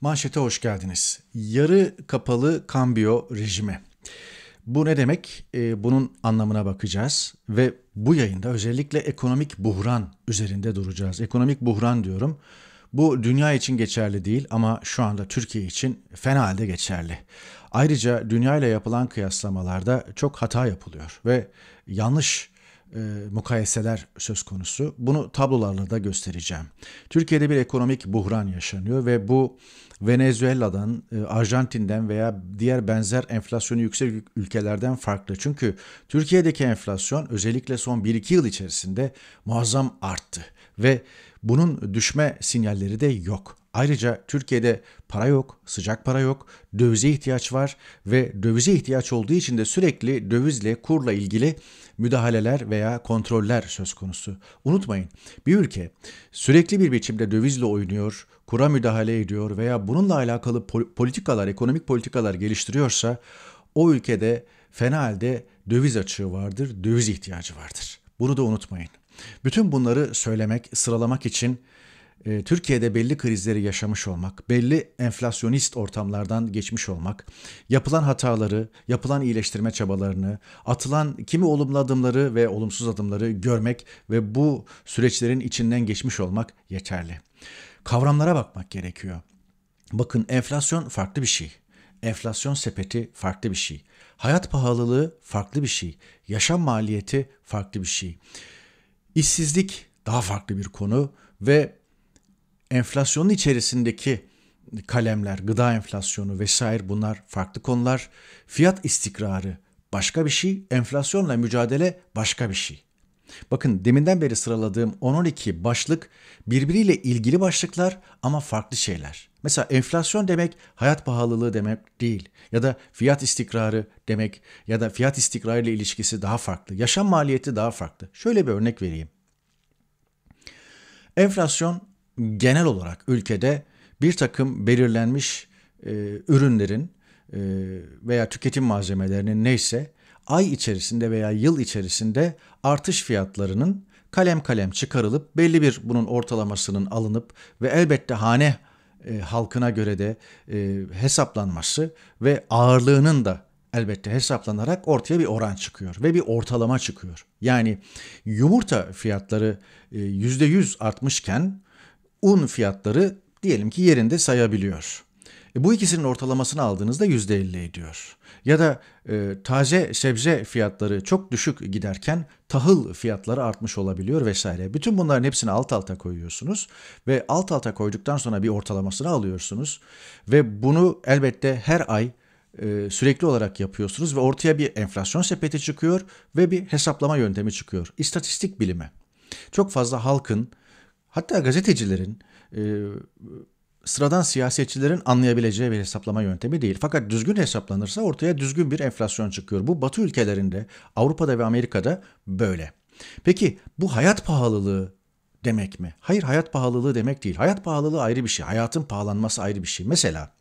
Manşete hoş geldiniz. Yarı kapalı kambiyo rejimi. Bu ne demek? Ee, bunun anlamına bakacağız ve bu yayında özellikle ekonomik buhran üzerinde duracağız. Ekonomik buhran diyorum. Bu dünya için geçerli değil ama şu anda Türkiye için fena halde geçerli. Ayrıca dünya ile yapılan kıyaslamalarda çok hata yapılıyor ve yanlış e, mukayeseler söz konusu. Bunu tablolarla da göstereceğim. Türkiye'de bir ekonomik buhran yaşanıyor ve bu Venezuela'dan, e, Arjantin'den veya diğer benzer enflasyonu yüksek ülkelerden farklı. Çünkü Türkiye'deki enflasyon özellikle son 1-2 yıl içerisinde muazzam arttı ve bunun düşme sinyalleri de yok. Ayrıca Türkiye'de para yok, sıcak para yok, dövize ihtiyaç var ve dövize ihtiyaç olduğu için de sürekli dövizle, kurla ilgili müdahaleler veya kontroller söz konusu. Unutmayın bir ülke sürekli bir biçimde dövizle oynuyor, kura müdahale ediyor veya bununla alakalı politikalar, ekonomik politikalar geliştiriyorsa o ülkede fena halde döviz açığı vardır, döviz ihtiyacı vardır. Bunu da unutmayın. Bütün bunları söylemek, sıralamak için e, Türkiye'de belli krizleri yaşamış olmak, belli enflasyonist ortamlardan geçmiş olmak, yapılan hataları, yapılan iyileştirme çabalarını, atılan kimi olumlu adımları ve olumsuz adımları görmek ve bu süreçlerin içinden geçmiş olmak yeterli. Kavramlara bakmak gerekiyor. Bakın enflasyon farklı bir şey. Enflasyon sepeti farklı bir şey. Hayat pahalılığı farklı bir şey. Yaşam maliyeti farklı bir şey. İşsizlik daha farklı bir konu ve enflasyonun içerisindeki kalemler, gıda enflasyonu vesaire bunlar farklı konular. Fiyat istikrarı başka bir şey, enflasyonla mücadele başka bir şey. Bakın deminden beri sıraladığım 10-12 başlık birbiriyle ilgili başlıklar ama farklı şeyler. Mesela enflasyon demek hayat pahalılığı demek değil ya da fiyat istikrarı demek ya da fiyat istikrarı ile ilişkisi daha farklı. Yaşam maliyeti daha farklı. Şöyle bir örnek vereyim. Enflasyon genel olarak ülkede bir takım belirlenmiş e, ürünlerin e, veya tüketim malzemelerinin neyse ay içerisinde veya yıl içerisinde artış fiyatlarının kalem kalem çıkarılıp belli bir bunun ortalamasının alınıp ve elbette hane e, halkına göre de e, hesaplanması ve ağırlığının da elbette hesaplanarak ortaya bir oran çıkıyor ve bir ortalama çıkıyor. Yani yumurta fiyatları e, %100 artmışken un fiyatları diyelim ki yerinde sayabiliyor. E, bu ikisinin ortalamasını aldığınızda %50 ediyor. Ya da e, taze sebze fiyatları çok düşük giderken tahıl fiyatları artmış olabiliyor vesaire. Bütün bunların hepsini alt alta koyuyorsunuz ve alt alta koyduktan sonra bir ortalamasını alıyorsunuz ve bunu elbette her ay e, sürekli olarak yapıyorsunuz ve ortaya bir enflasyon sepeti çıkıyor ve bir hesaplama yöntemi çıkıyor. İstatistik bilimi. Çok fazla halkın hatta gazetecilerin e, sıradan siyasetçilerin anlayabileceği bir hesaplama yöntemi değil. Fakat düzgün hesaplanırsa ortaya düzgün bir enflasyon çıkıyor. Bu Batı ülkelerinde, Avrupa'da ve Amerika'da böyle. Peki bu hayat pahalılığı demek mi? Hayır hayat pahalılığı demek değil. Hayat pahalılığı ayrı bir şey. Hayatın pahalanması ayrı bir şey. Mesela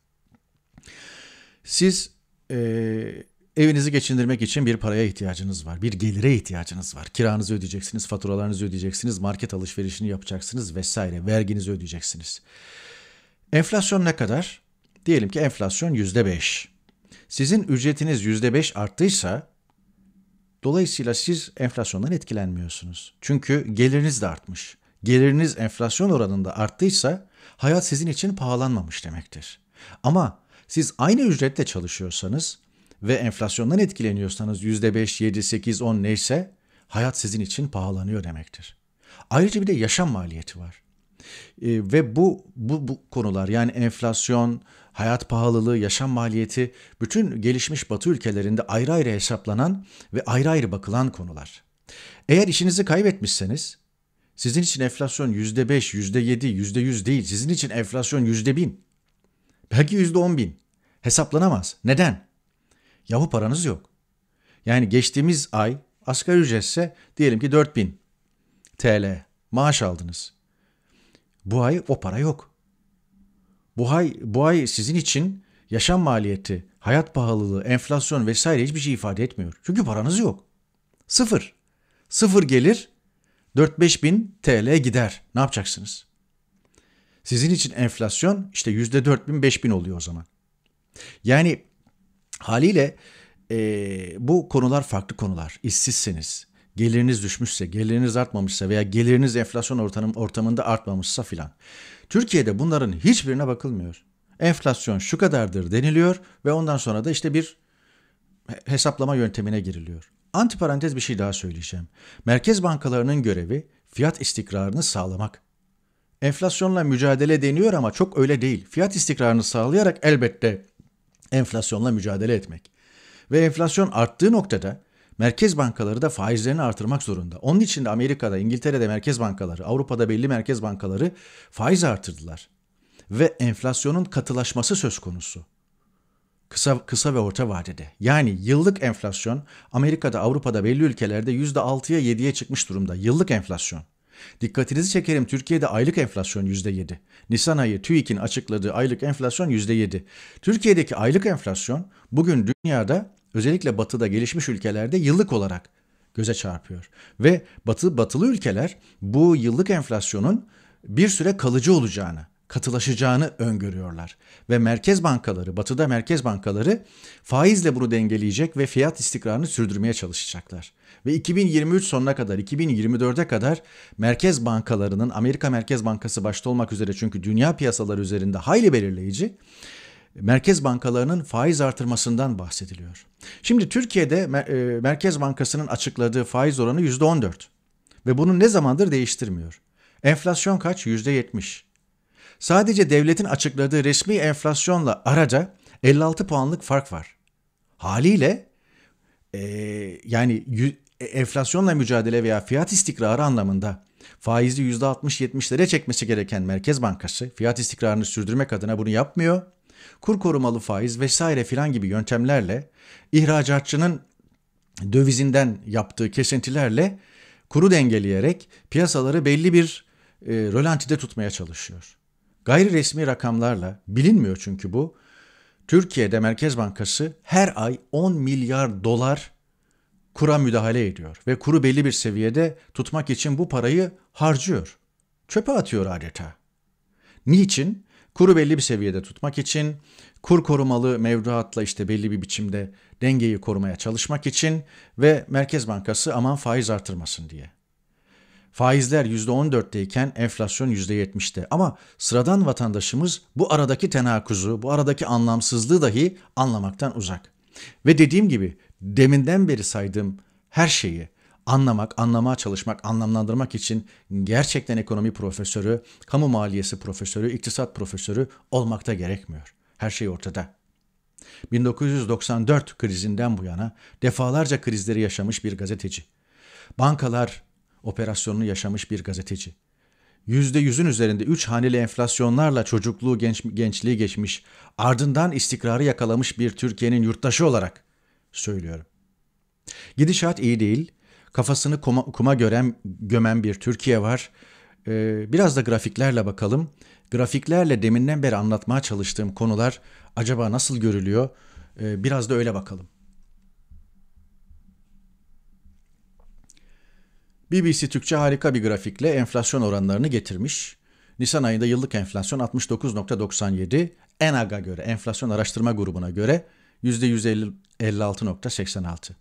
siz e, evinizi geçindirmek için bir paraya ihtiyacınız var. Bir gelire ihtiyacınız var. Kiranızı ödeyeceksiniz, faturalarınızı ödeyeceksiniz, market alışverişini yapacaksınız vesaire. Verginizi ödeyeceksiniz. Enflasyon ne kadar? Diyelim ki enflasyon %5. Sizin ücretiniz %5 arttıysa dolayısıyla siz enflasyondan etkilenmiyorsunuz. Çünkü geliriniz de artmış. Geliriniz enflasyon oranında arttıysa hayat sizin için pahalanmamış demektir. Ama siz aynı ücretle çalışıyorsanız ve enflasyondan etkileniyorsanız %5, 7, 8, 10 neyse hayat sizin için pahalanıyor demektir. Ayrıca bir de yaşam maliyeti var. E, ve bu, bu bu konular yani enflasyon, hayat pahalılığı, yaşam maliyeti bütün gelişmiş Batı ülkelerinde ayrı ayrı hesaplanan ve ayrı ayrı bakılan konular. Eğer işinizi kaybetmişseniz sizin için enflasyon yüzde yüzde beş, yedi, yüzde yüz değil. Sizin için enflasyon yüzde bin, Belki yüzde on bin Hesaplanamaz. Neden? Yahu paranız yok. Yani geçtiğimiz ay asgari ücretse diyelim ki 4000 TL maaş aldınız. Bu ay o para yok. Bu ay, bu ay sizin için yaşam maliyeti, hayat pahalılığı, enflasyon vesaire hiçbir şey ifade etmiyor. Çünkü paranız yok. Sıfır. Sıfır gelir 4-5 bin TL gider. Ne yapacaksınız? Sizin için enflasyon işte yüzde 4 bin 5 bin oluyor o zaman. Yani haliyle e, bu konular farklı konular. İşsizsiniz geliriniz düşmüşse, geliriniz artmamışsa veya geliriniz enflasyon ortam, ortamında artmamışsa filan. Türkiye'de bunların hiçbirine bakılmıyor. Enflasyon şu kadardır deniliyor ve ondan sonra da işte bir hesaplama yöntemine giriliyor. Antiparantez bir şey daha söyleyeceğim. Merkez bankalarının görevi fiyat istikrarını sağlamak. Enflasyonla mücadele deniyor ama çok öyle değil. Fiyat istikrarını sağlayarak elbette enflasyonla mücadele etmek. Ve enflasyon arttığı noktada merkez bankaları da faizlerini artırmak zorunda. Onun için de Amerika'da, İngiltere'de merkez bankaları, Avrupa'da belli merkez bankaları faiz artırdılar. Ve enflasyonun katılaşması söz konusu. Kısa, kısa ve orta vadede. Yani yıllık enflasyon Amerika'da, Avrupa'da belli ülkelerde %6'ya 7'ye çıkmış durumda. Yıllık enflasyon. Dikkatinizi çekerim Türkiye'de aylık enflasyon %7. Nisan ayı TÜİK'in açıkladığı aylık enflasyon %7. Türkiye'deki aylık enflasyon bugün dünyada özellikle batıda gelişmiş ülkelerde yıllık olarak göze çarpıyor. Ve batı batılı ülkeler bu yıllık enflasyonun bir süre kalıcı olacağını, katılaşacağını öngörüyorlar. Ve merkez bankaları, batıda merkez bankaları faizle bunu dengeleyecek ve fiyat istikrarını sürdürmeye çalışacaklar. Ve 2023 sonuna kadar, 2024'e kadar merkez bankalarının, Amerika Merkez Bankası başta olmak üzere çünkü dünya piyasaları üzerinde hayli belirleyici, merkez bankalarının faiz artırmasından bahsediliyor. Şimdi Türkiye'de e, Merkez Bankası'nın açıkladığı faiz oranı %14 ve bunu ne zamandır değiştirmiyor. Enflasyon kaç? %70. Sadece devletin açıkladığı resmi enflasyonla arada 56 puanlık fark var. Haliyle e, yani e, enflasyonla mücadele veya fiyat istikrarı anlamında faizi %60-70'lere çekmesi gereken Merkez Bankası fiyat istikrarını sürdürmek adına bunu yapmıyor kur korumalı faiz vesaire filan gibi yöntemlerle ihracatçının dövizinden yaptığı kesintilerle kuru dengeleyerek piyasaları belli bir e, rölantide tutmaya çalışıyor. Gayri resmi rakamlarla bilinmiyor çünkü bu. Türkiye'de Merkez Bankası her ay 10 milyar dolar kura müdahale ediyor ve kuru belli bir seviyede tutmak için bu parayı harcıyor. Çöpe atıyor adeta. Niçin? Kuru belli bir seviyede tutmak için, kur korumalı mevduatla işte belli bir biçimde dengeyi korumaya çalışmak için ve Merkez Bankası aman faiz artırmasın diye. Faizler %14'teyken enflasyon %70'te ama sıradan vatandaşımız bu aradaki tenakuzu, bu aradaki anlamsızlığı dahi anlamaktan uzak. Ve dediğim gibi deminden beri saydığım her şeyi anlamak, anlamaya çalışmak, anlamlandırmak için gerçekten ekonomi profesörü, kamu maliyesi profesörü, iktisat profesörü olmakta gerekmiyor. Her şey ortada. 1994 krizinden bu yana defalarca krizleri yaşamış bir gazeteci. Bankalar operasyonunu yaşamış bir gazeteci. %100'ün üzerinde 3 haneli enflasyonlarla çocukluğu, genç, gençliği geçmiş, ardından istikrarı yakalamış bir Türkiye'nin yurttaşı olarak söylüyorum. Gidişat iyi değil, kafasını kuma, kuma gören, gömen bir Türkiye var. Ee, biraz da grafiklerle bakalım. Grafiklerle deminden beri anlatmaya çalıştığım konular acaba nasıl görülüyor? Ee, biraz da öyle bakalım. BBC Türkçe harika bir grafikle enflasyon oranlarını getirmiş. Nisan ayında yıllık enflasyon 69.97, ENAG'a göre enflasyon araştırma grubuna göre %156.86.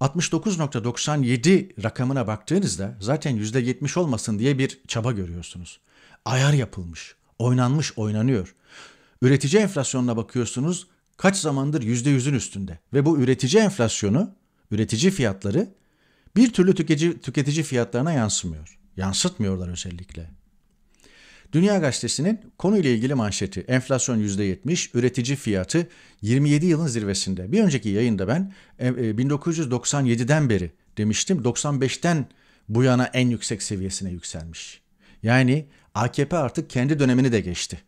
69.97 rakamına baktığınızda zaten %70 olmasın diye bir çaba görüyorsunuz. Ayar yapılmış, oynanmış, oynanıyor. Üretici enflasyonuna bakıyorsunuz kaç zamandır %100'ün üstünde ve bu üretici enflasyonu, üretici fiyatları bir türlü tüketici, tüketici fiyatlarına yansımıyor. Yansıtmıyorlar özellikle. Dünya Gazetesi'nin konuyla ilgili manşeti enflasyon %70, üretici fiyatı 27 yılın zirvesinde. Bir önceki yayında ben 1997'den e, e, beri demiştim 95'ten bu yana en yüksek seviyesine yükselmiş. Yani AKP artık kendi dönemini de geçti.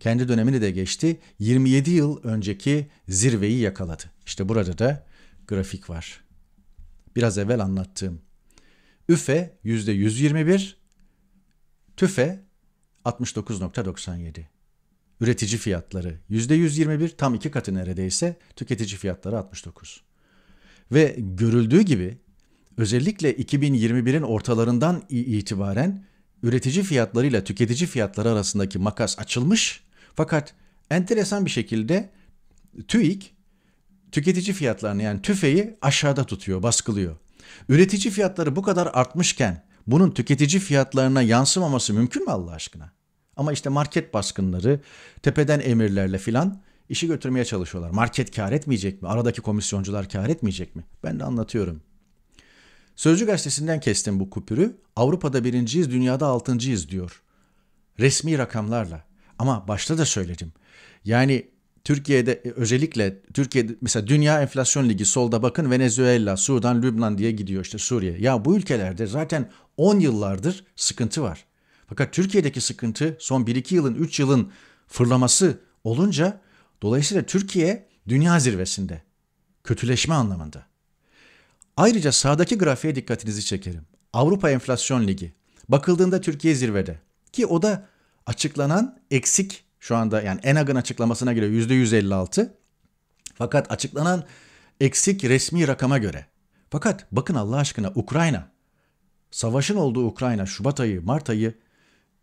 Kendi dönemini de geçti. 27 yıl önceki zirveyi yakaladı. İşte burada da grafik var. Biraz evvel anlattığım. Üfe %121, tüfe 69.97. Üretici fiyatları %121 tam iki katı neredeyse tüketici fiyatları 69. Ve görüldüğü gibi özellikle 2021'in ortalarından itibaren üretici fiyatlarıyla tüketici fiyatları arasındaki makas açılmış fakat enteresan bir şekilde TÜİK tüketici fiyatlarını yani tüfeği aşağıda tutuyor, baskılıyor. Üretici fiyatları bu kadar artmışken bunun tüketici fiyatlarına yansımaması mümkün mü Allah aşkına? Ama işte market baskınları, tepeden emirlerle filan işi götürmeye çalışıyorlar. Market kar etmeyecek mi? Aradaki komisyoncular kar etmeyecek mi? Ben de anlatıyorum. Sözcü gazetesinden kestim bu kupürü. Avrupa'da birinciyiz, dünyada altıncıyız diyor. Resmi rakamlarla. Ama başta da söyledim. Yani Türkiye'de e, özellikle Türkiye'de mesela Dünya Enflasyon Ligi solda bakın Venezuela, Sudan, Lübnan diye gidiyor işte Suriye. Ya bu ülkelerde zaten 10 yıllardır sıkıntı var. Fakat Türkiye'deki sıkıntı son 1-2 yılın 3 yılın fırlaması olunca dolayısıyla Türkiye dünya zirvesinde. Kötüleşme anlamında. Ayrıca sağdaki grafiğe dikkatinizi çekerim. Avrupa Enflasyon Ligi. Bakıldığında Türkiye zirvede. Ki o da açıklanan eksik şu anda yani ENAG'ın açıklamasına göre %156. Fakat açıklanan eksik resmi rakama göre. Fakat bakın Allah aşkına Ukrayna. Savaşın olduğu Ukrayna Şubat ayı, Mart ayı,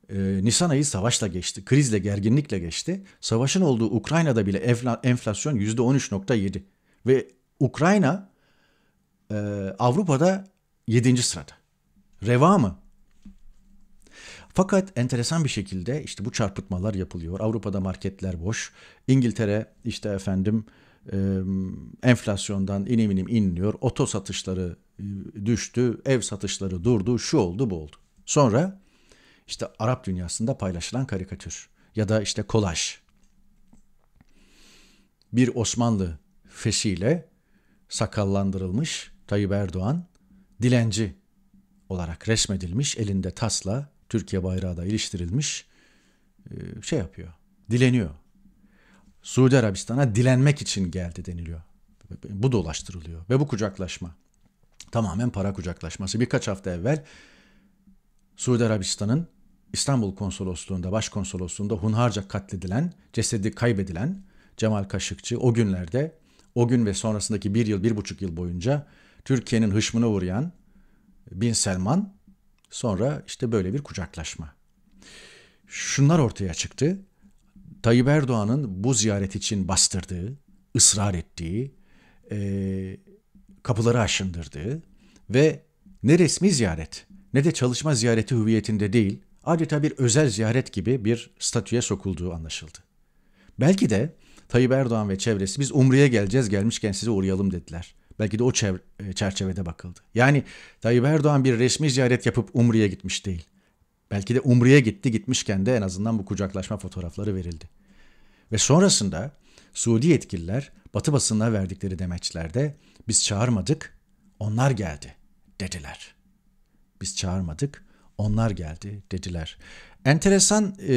e, Nisan ayı savaşla geçti. Krizle, gerginlikle geçti. Savaşın olduğu Ukrayna'da bile enfla, enflasyon %13.7. Ve Ukrayna e, Avrupa'da 7. sırada. Reva mı? Fakat enteresan bir şekilde işte bu çarpıtmalar yapılıyor. Avrupa'da marketler boş. İngiltere işte efendim e, enflasyondan inim inim inliyor. Oto satışları düştü, ev satışları durdu, şu oldu bu oldu. Sonra işte Arap dünyasında paylaşılan karikatür ya da işte kolaj. Bir Osmanlı fesiyle sakallandırılmış Tayyip Erdoğan dilenci olarak resmedilmiş elinde tasla Türkiye bayrağı da iliştirilmiş e, şey yapıyor. Dileniyor. Suudi Arabistan'a dilenmek için geldi deniliyor. Bu dolaştırılıyor ve bu kucaklaşma tamamen para kucaklaşması. Birkaç hafta evvel Suudi Arabistan'ın İstanbul Konsolosluğu'nda, Başkonsolosluğu'nda hunharca katledilen, cesedi kaybedilen Cemal Kaşıkçı o günlerde, o gün ve sonrasındaki bir yıl, bir buçuk yıl boyunca Türkiye'nin hışmına uğrayan Bin Selman Sonra işte böyle bir kucaklaşma. Şunlar ortaya çıktı. Tayyip Erdoğan'ın bu ziyaret için bastırdığı, ısrar ettiği, e, kapıları aşındırdığı ve ne resmi ziyaret ne de çalışma ziyareti hüviyetinde değil, adeta bir özel ziyaret gibi bir statüye sokulduğu anlaşıldı. Belki de Tayyip Erdoğan ve çevresi biz Umre'ye geleceğiz gelmişken size uğrayalım dediler. Belki de o çevre, e, çerçevede bakıldı. Yani Tayyip Erdoğan bir resmi ziyaret yapıp Umre'ye gitmiş değil. Belki de Umre'ye gitti gitmişken de en azından bu kucaklaşma fotoğrafları verildi. Ve sonrasında Suudi yetkililer Batı basınına verdikleri demeçlerde biz çağırmadık, onlar geldi dediler. Biz çağırmadık, onlar geldi dediler. Enteresan e,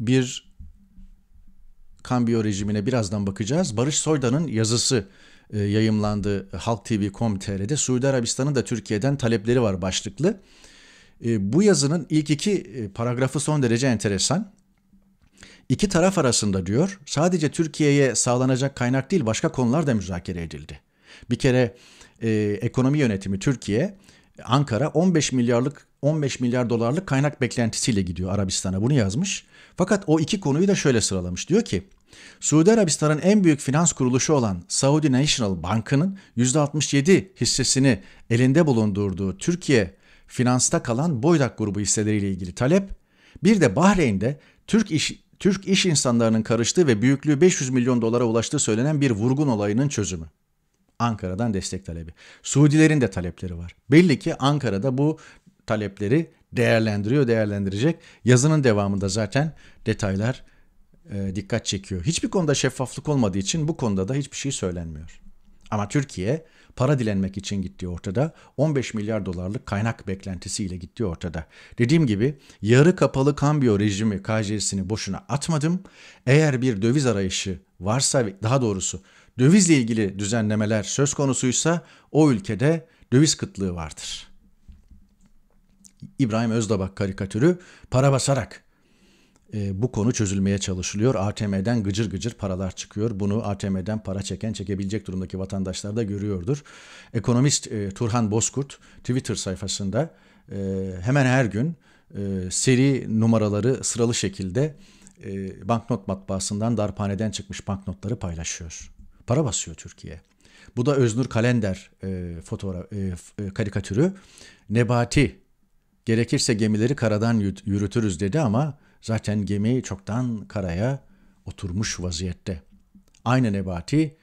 bir kambiyo rejimine birazdan bakacağız. Barış Soydan'ın yazısı e, yayımlandı Halk TV.com.tr'de. Suudi Arabistan'ın da Türkiye'den talepleri var başlıklı. E, bu yazının ilk iki e, paragrafı son derece enteresan. İki taraf arasında diyor sadece Türkiye'ye sağlanacak kaynak değil başka konular da müzakere edildi. Bir kere e, ekonomi yönetimi Türkiye Ankara 15 milyarlık 15 milyar dolarlık kaynak beklentisiyle gidiyor Arabistan'a bunu yazmış. Fakat o iki konuyu da şöyle sıralamış. Diyor ki Suudi Arabistan'ın en büyük finans kuruluşu olan Saudi National Bank'ının %67 hissesini elinde bulundurduğu Türkiye finansta kalan Boydak grubu hisseleriyle ilgili talep, bir de Bahreyn'de Türk iş, Türk iş insanlarının karıştığı ve büyüklüğü 500 milyon dolara ulaştığı söylenen bir vurgun olayının çözümü. Ankara'dan destek talebi. Suudilerin de talepleri var. Belli ki Ankara'da bu talepleri değerlendiriyor, değerlendirecek. Yazının devamında zaten detaylar e, dikkat çekiyor. Hiçbir konuda şeffaflık olmadığı için bu konuda da hiçbir şey söylenmiyor. Ama Türkiye para dilenmek için gittiği ortada, 15 milyar dolarlık kaynak beklentisiyle gittiği ortada. Dediğim gibi yarı kapalı kambiyo rejimi KJ'sini boşuna atmadım. Eğer bir döviz arayışı varsa daha doğrusu dövizle ilgili düzenlemeler söz konusuysa o ülkede döviz kıtlığı vardır. İbrahim Özdabak karikatürü para basarak e, bu konu çözülmeye çalışılıyor. ATM'den gıcır gıcır paralar çıkıyor. Bunu ATM'den para çeken çekebilecek durumdaki vatandaşlar da görüyordur. Ekonomist e, Turhan Bozkurt Twitter sayfasında e, hemen her gün e, seri numaraları sıralı şekilde e, banknot matbaasından darphaneden çıkmış banknotları paylaşıyor. Para basıyor Türkiye. Bu da Öznur Kalender e, fotoğraf e, e, karikatürü. Nebati gerekirse gemileri karadan yürütürüz dedi ama Zaten gemi çoktan karaya oturmuş vaziyette. Aynı Nebati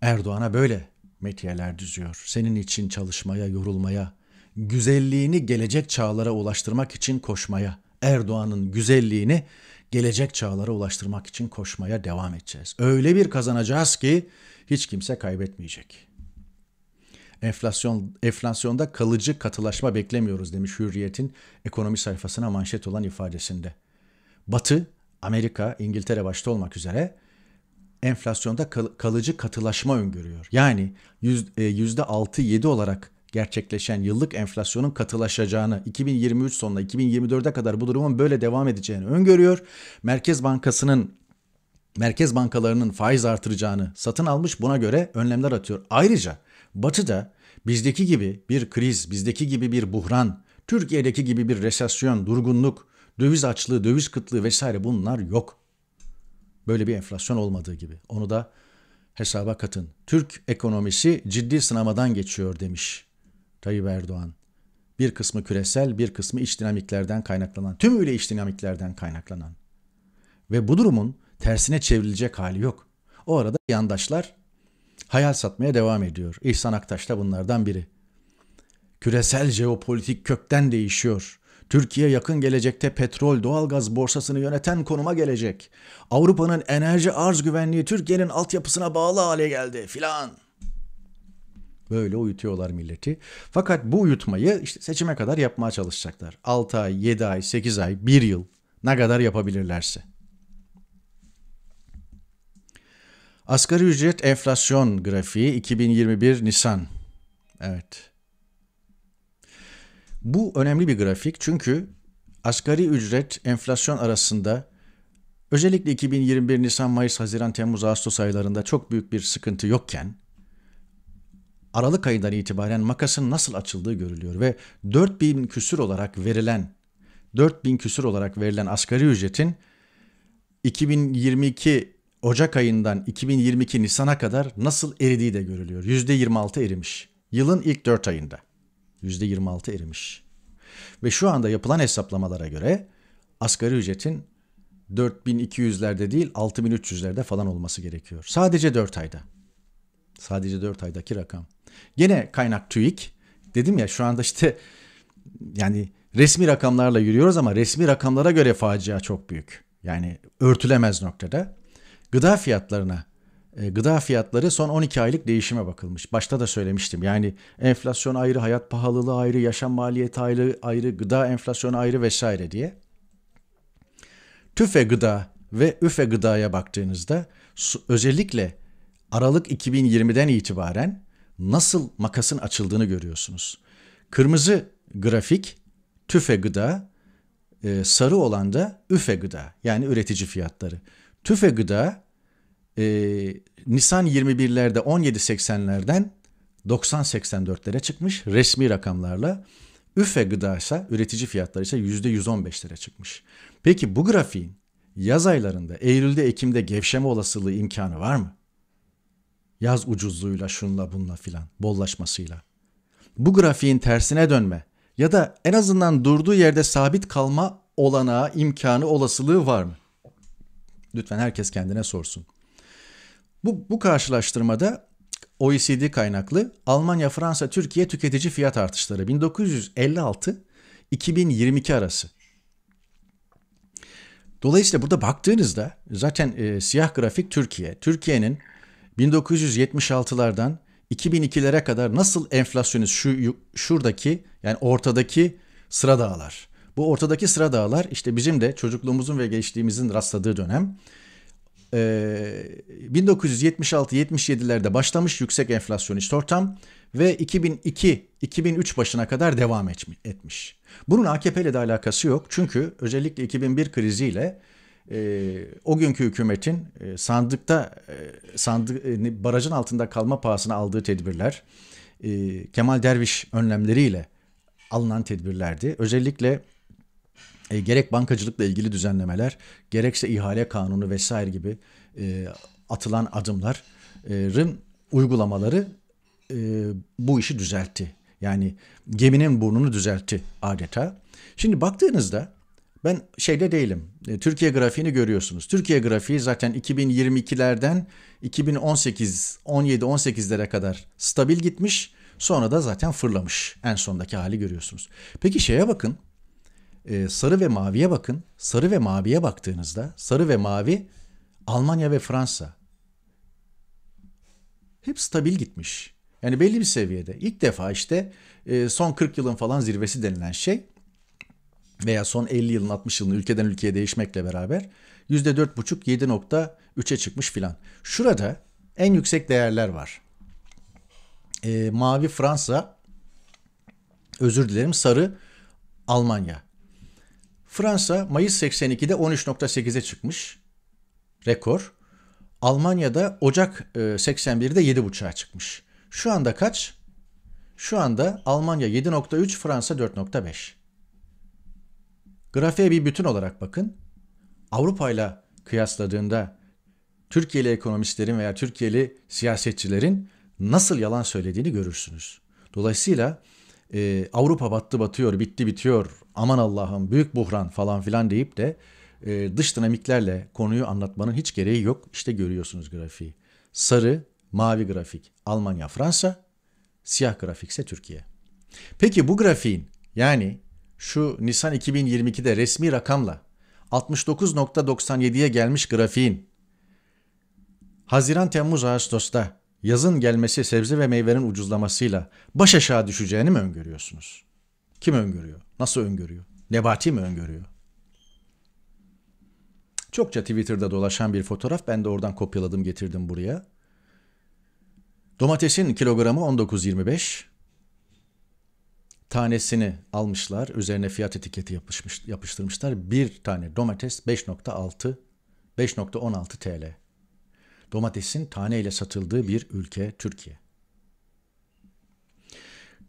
Erdoğan'a böyle metiyeler düzüyor. Senin için çalışmaya, yorulmaya, güzelliğini gelecek çağlara ulaştırmak için koşmaya, Erdoğan'ın güzelliğini gelecek çağlara ulaştırmak için koşmaya devam edeceğiz. Öyle bir kazanacağız ki hiç kimse kaybetmeyecek. Enflasyon enflasyonda kalıcı katılaşma beklemiyoruz demiş Hürriyet'in ekonomi sayfasına manşet olan ifadesinde. Batı, Amerika, İngiltere başta olmak üzere enflasyonda kalıcı katılaşma öngörüyor. Yani %6-7 e, olarak gerçekleşen yıllık enflasyonun katılaşacağını, 2023 sonuna 2024'e kadar bu durumun böyle devam edeceğini öngörüyor. Merkez Bankası'nın merkez bankalarının faiz artıracağını satın almış buna göre önlemler atıyor. Ayrıca Batı'da bizdeki gibi bir kriz, bizdeki gibi bir buhran, Türkiye'deki gibi bir resesyon, durgunluk, Döviz açlığı, döviz kıtlığı vesaire bunlar yok. Böyle bir enflasyon olmadığı gibi. Onu da hesaba katın. Türk ekonomisi ciddi sınamadan geçiyor demiş Tayyip Erdoğan. Bir kısmı küresel, bir kısmı iç dinamiklerden kaynaklanan, tümüyle iç dinamiklerden kaynaklanan. Ve bu durumun tersine çevrilecek hali yok. O arada yandaşlar hayal satmaya devam ediyor. İhsan Aktaş da bunlardan biri. Küresel jeopolitik kökten değişiyor. Türkiye yakın gelecekte petrol doğalgaz borsasını yöneten konuma gelecek. Avrupa'nın enerji arz güvenliği Türkiye'nin altyapısına bağlı hale geldi filan. Böyle uyutuyorlar milleti. Fakat bu uyutmayı işte seçime kadar yapmaya çalışacaklar. 6 ay, 7 ay, 8 ay, 1 yıl ne kadar yapabilirlerse. Asgari ücret enflasyon grafiği 2021 Nisan. Evet. Bu önemli bir grafik çünkü asgari ücret enflasyon arasında özellikle 2021 Nisan, Mayıs, Haziran, Temmuz, Ağustos aylarında çok büyük bir sıkıntı yokken Aralık ayından itibaren makasın nasıl açıldığı görülüyor ve 4000 küsür olarak verilen 4000 küsür olarak verilen asgari ücretin 2022 Ocak ayından 2022 Nisan'a kadar nasıl eridiği de görülüyor. %26 erimiş. Yılın ilk 4 ayında. %26 erimiş. Ve şu anda yapılan hesaplamalara göre asgari ücretin 4200'lerde değil 6300'lerde falan olması gerekiyor. Sadece 4 ayda. Sadece 4 aydaki rakam. Gene kaynak TÜİK. Dedim ya şu anda işte yani resmi rakamlarla yürüyoruz ama resmi rakamlara göre facia çok büyük. Yani örtülemez noktada. Gıda fiyatlarına e, gıda fiyatları son 12 aylık değişime bakılmış. Başta da söylemiştim. Yani enflasyon ayrı, hayat pahalılığı ayrı, yaşam maliyeti ayrı, ayrı gıda enflasyonu ayrı vesaire diye. TÜFE gıda ve ÜFE gıdaya baktığınızda özellikle Aralık 2020'den itibaren nasıl makasın açıldığını görüyorsunuz. Kırmızı grafik TÜFE gıda, e, sarı olan da ÜFE gıda yani üretici fiyatları. TÜFE gıda e, Nisan 21'lerde 17.80'lerden 90.84'lere çıkmış resmi rakamlarla. Üfe gıda ise üretici fiyatları ise %115'lere çıkmış. Peki bu grafiğin yaz aylarında Eylül'de Ekim'de gevşeme olasılığı imkanı var mı? Yaz ucuzluğuyla şunla bunla filan bollaşmasıyla. Bu grafiğin tersine dönme ya da en azından durduğu yerde sabit kalma olanağı, imkanı, olasılığı var mı? Lütfen herkes kendine sorsun. Bu, bu karşılaştırmada OECD kaynaklı Almanya, Fransa, Türkiye tüketici fiyat artışları 1956 2022 arası. Dolayısıyla burada baktığınızda zaten e, siyah grafik Türkiye. Türkiye'nin 1976'lardan 2002'lere kadar nasıl enflasyonist şu şuradaki yani ortadaki sıra dağlar. Bu ortadaki sıra dağlar işte bizim de çocukluğumuzun ve gençliğimizin rastladığı dönem. 1976-77'lerde ee, başlamış yüksek enflasyonist ortam ve 2002-2003 başına kadar devam etmiş. Bunun AKP ile de alakası yok çünkü özellikle 2001 kriziyle e, o günkü hükümetin e, sandıkta e, sandık e, barajın altında kalma pahasına aldığı tedbirler e, Kemal Derviş önlemleriyle alınan tedbirlerdi. Özellikle e, gerek bankacılıkla ilgili düzenlemeler, gerekse ihale kanunu vesaire gibi e, atılan adımların uygulamaları e, bu işi düzeltti. Yani geminin burnunu düzeltti adeta. Şimdi baktığınızda ben şeyde değilim. E, Türkiye grafiğini görüyorsunuz. Türkiye grafiği zaten 2022'lerden 2018, 17, 18'lere kadar stabil gitmiş. Sonra da zaten fırlamış. En sondaki hali görüyorsunuz. Peki şeye bakın e, sarı ve maviye bakın. Sarı ve maviye baktığınızda sarı ve mavi Almanya ve Fransa. Hep stabil gitmiş. Yani belli bir seviyede. İlk defa işte e, son 40 yılın falan zirvesi denilen şey veya son 50 yılın 60 yılın ülkeden ülkeye değişmekle beraber %4,5 7.3'e çıkmış filan. Şurada en yüksek değerler var. E, mavi Fransa, özür dilerim sarı Almanya. Fransa Mayıs 82'de 13.8'e çıkmış. Rekor. Almanya'da Ocak 81'de e, 7.5'a çıkmış. Şu anda kaç? Şu anda Almanya 7.3, Fransa 4.5. Grafiğe bir bütün olarak bakın. Avrupa ile kıyasladığında Türkiye'li ekonomistlerin veya Türkiye'li siyasetçilerin nasıl yalan söylediğini görürsünüz. Dolayısıyla e, Avrupa battı batıyor, bitti bitiyor, aman Allah'ım büyük buhran falan filan deyip de e, dış dinamiklerle konuyu anlatmanın hiç gereği yok. İşte görüyorsunuz grafiği. Sarı, mavi grafik Almanya, Fransa, siyah grafikse Türkiye. Peki bu grafiğin yani şu Nisan 2022'de resmi rakamla 69.97'ye gelmiş grafiğin Haziran, Temmuz, Ağustos'ta yazın gelmesi sebze ve meyvenin ucuzlamasıyla baş aşağı düşeceğini mi öngörüyorsunuz? Kim öngörüyor? Nasıl öngörüyor? Nebati mi öngörüyor? Çokça Twitter'da dolaşan bir fotoğraf. Ben de oradan kopyaladım getirdim buraya. Domatesin kilogramı 19.25. Tanesini almışlar. Üzerine fiyat etiketi yapışmış, yapıştırmışlar. Bir tane domates 5.6 5.16 TL. Domatesin taneyle satıldığı bir ülke Türkiye.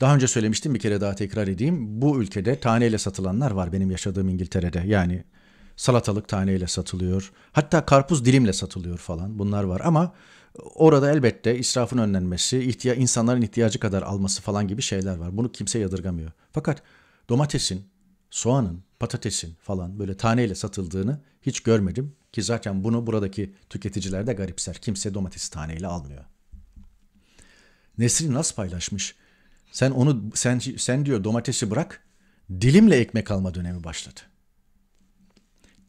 Daha önce söylemiştim bir kere daha tekrar edeyim. Bu ülkede taneyle satılanlar var benim yaşadığım İngiltere'de. Yani salatalık taneyle satılıyor. Hatta karpuz dilimle satılıyor falan. Bunlar var ama orada elbette israfın önlenmesi, ihtiya insanların ihtiyacı kadar alması falan gibi şeyler var. Bunu kimse yadırgamıyor. Fakat domatesin, soğanın, patatesin falan böyle taneyle satıldığını hiç görmedim ki zaten bunu buradaki tüketiciler de garipser. Kimse domatesi taneyle almıyor. Nesrin Nas paylaşmış. Sen onu sen sen diyor domatesi bırak. Dilimle ekmek alma dönemi başladı.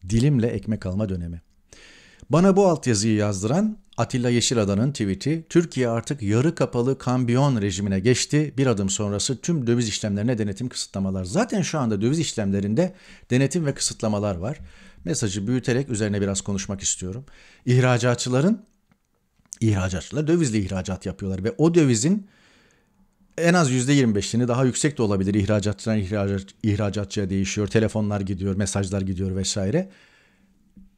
Dilimle ekmek alma dönemi. Bana bu altyazıyı yazdıran Atilla Yeşilada'nın tweet'i Türkiye artık yarı kapalı kambiyon rejimine geçti. Bir adım sonrası tüm döviz işlemlerine denetim kısıtlamalar. Zaten şu anda döviz işlemlerinde denetim ve kısıtlamalar var. Mesajı büyüterek üzerine biraz konuşmak istiyorum. İhracatçıların ihracatçılar dövizli ihracat yapıyorlar ve o dövizin en az %25'ini daha yüksek de olabilir. İhracatçıdan ihracat, ihracatçıya değişiyor. Telefonlar gidiyor, mesajlar gidiyor vesaire.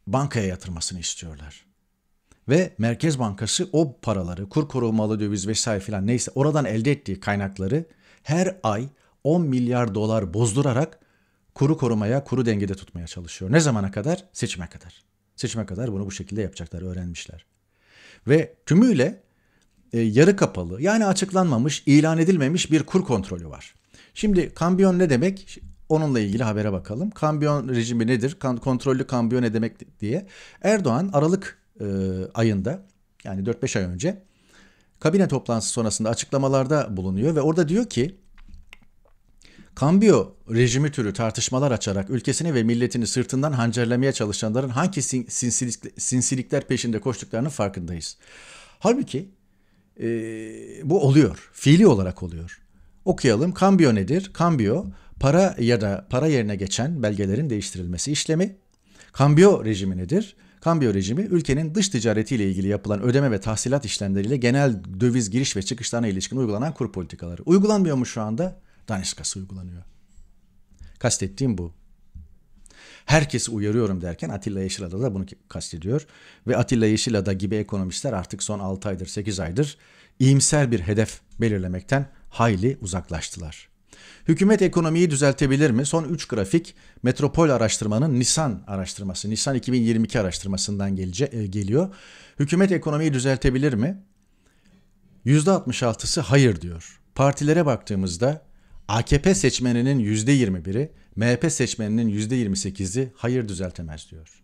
Bankaya yatırmasını istiyorlar. Ve Merkez Bankası o paraları, kur korumalı döviz vesaire filan neyse oradan elde ettiği kaynakları her ay 10 milyar dolar bozdurarak kuru korumaya, kuru dengede tutmaya çalışıyor. Ne zamana kadar? Seçime kadar. Seçime kadar bunu bu şekilde yapacaklar, öğrenmişler. Ve tümüyle e, yarı kapalı yani açıklanmamış, ilan edilmemiş bir kur kontrolü var. Şimdi kambiyon ne demek? Onunla ilgili habere bakalım. Kambiyon rejimi nedir? Kan, kontrollü kambiyon ne demek diye. Erdoğan Aralık e, ayında yani 4-5 ay önce kabine toplantısı sonrasında açıklamalarda bulunuyor ve orada diyor ki Kambiyo rejimi türü tartışmalar açarak ülkesini ve milletini sırtından hancerlemeye çalışanların hangi sinsilikler peşinde koştuklarının farkındayız. Halbuki e, bu oluyor. Fiili olarak oluyor. Okuyalım. Kambiyo nedir? Kambiyo para ya da para yerine geçen belgelerin değiştirilmesi işlemi. Kambiyo rejimi nedir? Kambiyo rejimi ülkenin dış ticaretiyle ilgili yapılan ödeme ve tahsilat işlemleriyle genel döviz giriş ve çıkışlarına ilişkin uygulanan kur politikaları. Uygulanmıyor mu şu anda? Danışkası uygulanıyor. Kastettiğim bu herkesi uyarıyorum derken Atilla Yeşilada da bunu kastediyor. Ve Atilla Yeşilada gibi ekonomistler artık son 6 aydır 8 aydır iyimser bir hedef belirlemekten hayli uzaklaştılar. Hükümet ekonomiyi düzeltebilir mi? Son 3 grafik Metropol Araştırma'nın Nisan araştırması, Nisan 2022 araştırmasından gelece, e, geliyor. Hükümet ekonomiyi düzeltebilir mi? %66'sı hayır diyor. Partilere baktığımızda AKP seçmeninin %21'i, MHP seçmeninin %28'i hayır düzeltemez diyor.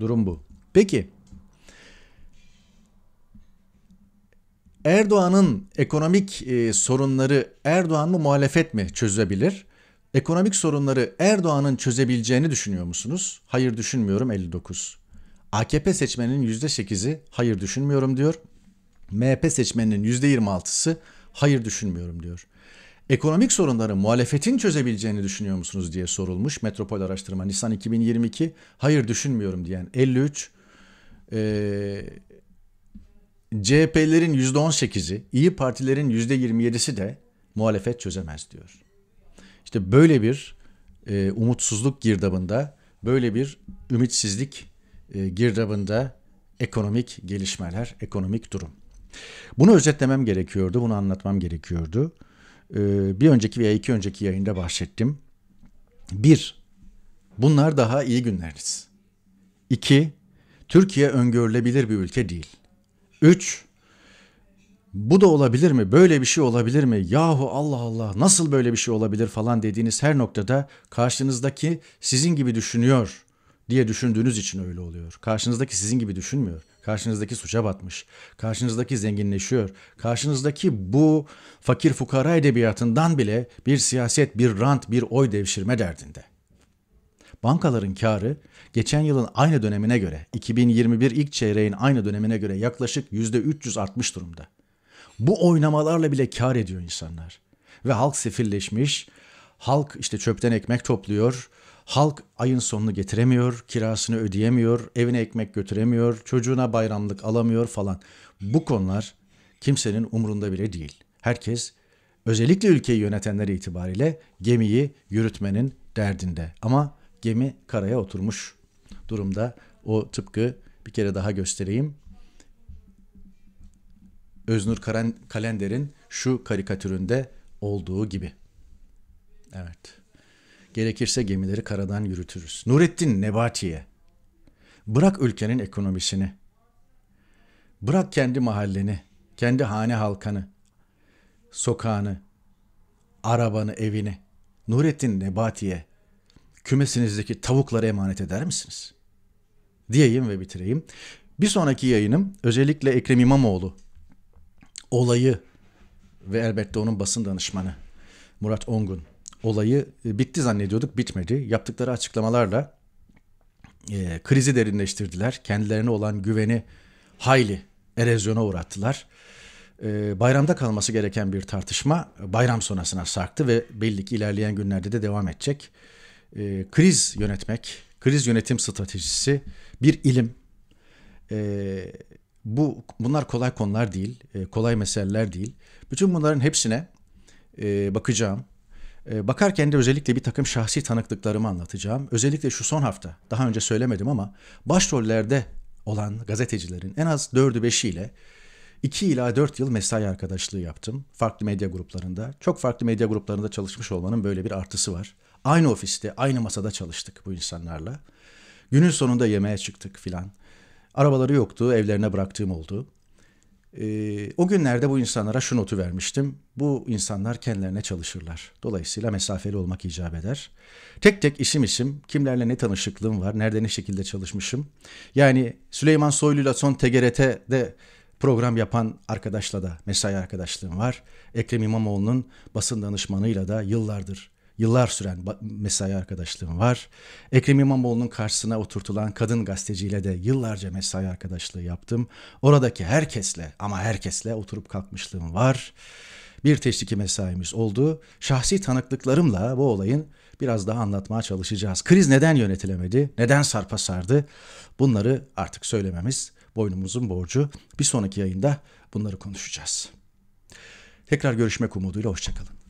Durum bu. Peki Erdoğan'ın ekonomik e, sorunları Erdoğan mı muhalefet mi çözebilir? Ekonomik sorunları Erdoğan'ın çözebileceğini düşünüyor musunuz? Hayır düşünmüyorum 59. AKP seçmeninin %8'i hayır düşünmüyorum diyor. MHP seçmeninin %26'sı hayır düşünmüyorum diyor. Ekonomik sorunları muhalefetin çözebileceğini düşünüyor musunuz diye sorulmuş. Metropol araştırma Nisan 2022 hayır düşünmüyorum diyen 53. Ee, CHP'lerin %18'i, İyi Partilerin %27'si de muhalefet çözemez diyor. İşte böyle bir e, umutsuzluk girdabında, böyle bir ümitsizlik e, girdabında ekonomik gelişmeler, ekonomik durum. Bunu özetlemem gerekiyordu, bunu anlatmam gerekiyordu. Ee, bir önceki veya iki önceki yayında bahsettim. Bir, bunlar daha iyi günleriz İki, Türkiye öngörülebilir bir ülke değil. Üç, bu da olabilir mi? Böyle bir şey olabilir mi? Yahu Allah Allah nasıl böyle bir şey olabilir falan dediğiniz her noktada karşınızdaki sizin gibi düşünüyor diye düşündüğünüz için öyle oluyor. Karşınızdaki sizin gibi düşünmüyor. Karşınızdaki suça batmış. Karşınızdaki zenginleşiyor. Karşınızdaki bu fakir fukara edebiyatından bile bir siyaset, bir rant, bir oy devşirme derdinde. Bankaların karı geçen yılın aynı dönemine göre, 2021 ilk çeyreğin aynı dönemine göre yaklaşık 360 artmış durumda. Bu oynamalarla bile kar ediyor insanlar. Ve halk sefilleşmiş, Halk işte çöpten ekmek topluyor. Halk ayın sonunu getiremiyor, kirasını ödeyemiyor, evine ekmek götüremiyor, çocuğuna bayramlık alamıyor falan. Bu konular kimsenin umurunda bile değil. Herkes özellikle ülkeyi yönetenler itibariyle gemiyi yürütmenin derdinde. Ama gemi karaya oturmuş durumda. O tıpkı bir kere daha göstereyim. Öznur Kalender'in şu karikatüründe olduğu gibi. Evet. Gerekirse gemileri karadan yürütürüz. Nurettin Nebati'ye. Bırak ülkenin ekonomisini. Bırak kendi mahalleni, kendi hane halkanı, sokağını, arabanı, evini. Nurettin Nebati'ye kümesinizdeki tavukları emanet eder misiniz? Diyeyim ve bitireyim. Bir sonraki yayınım özellikle Ekrem İmamoğlu olayı ve elbette onun basın danışmanı Murat Ongun olayı e, bitti zannediyorduk bitmedi. Yaptıkları açıklamalarla e, krizi derinleştirdiler. Kendilerine olan güveni hayli erozyona uğrattılar. E, bayramda kalması gereken bir tartışma bayram sonrasına sarktı ve belli ki ilerleyen günlerde de devam edecek. E, kriz yönetmek, kriz yönetim stratejisi bir ilim. E, bu bunlar kolay konular değil, e, kolay meseleler değil. Bütün bunların hepsine e, bakacağım ee, bakarken de özellikle bir takım şahsi tanıklıklarımı anlatacağım. Özellikle şu son hafta, daha önce söylemedim ama başrollerde olan gazetecilerin en az 4'ü 5'iyle 2 ila 4 yıl mesai arkadaşlığı yaptım. Farklı medya gruplarında. Çok farklı medya gruplarında çalışmış olmanın böyle bir artısı var. Aynı ofiste, aynı masada çalıştık bu insanlarla. Günün sonunda yemeğe çıktık filan. Arabaları yoktu, evlerine bıraktığım oldu. E, o günlerde bu insanlara şu notu vermiştim. Bu insanlar kendilerine çalışırlar. Dolayısıyla mesafeli olmak icap eder. Tek tek isim isim kimlerle ne tanışıklığım var, nerede ne şekilde çalışmışım. Yani Süleyman Soylu ile son TGRT'de program yapan arkadaşla da mesai arkadaşlığım var. Ekrem İmamoğlu'nun basın danışmanıyla da yıllardır yıllar süren mesai arkadaşlığım var. Ekrem İmamoğlu'nun karşısına oturtulan kadın gazeteciyle de yıllarca mesai arkadaşlığı yaptım. Oradaki herkesle ama herkesle oturup kalkmışlığım var. Bir teşriki mesaimiz oldu. Şahsi tanıklıklarımla bu olayın biraz daha anlatmaya çalışacağız. Kriz neden yönetilemedi? Neden sarpa sardı? Bunları artık söylememiz boynumuzun borcu. Bir sonraki yayında bunları konuşacağız. Tekrar görüşmek umuduyla hoşçakalın.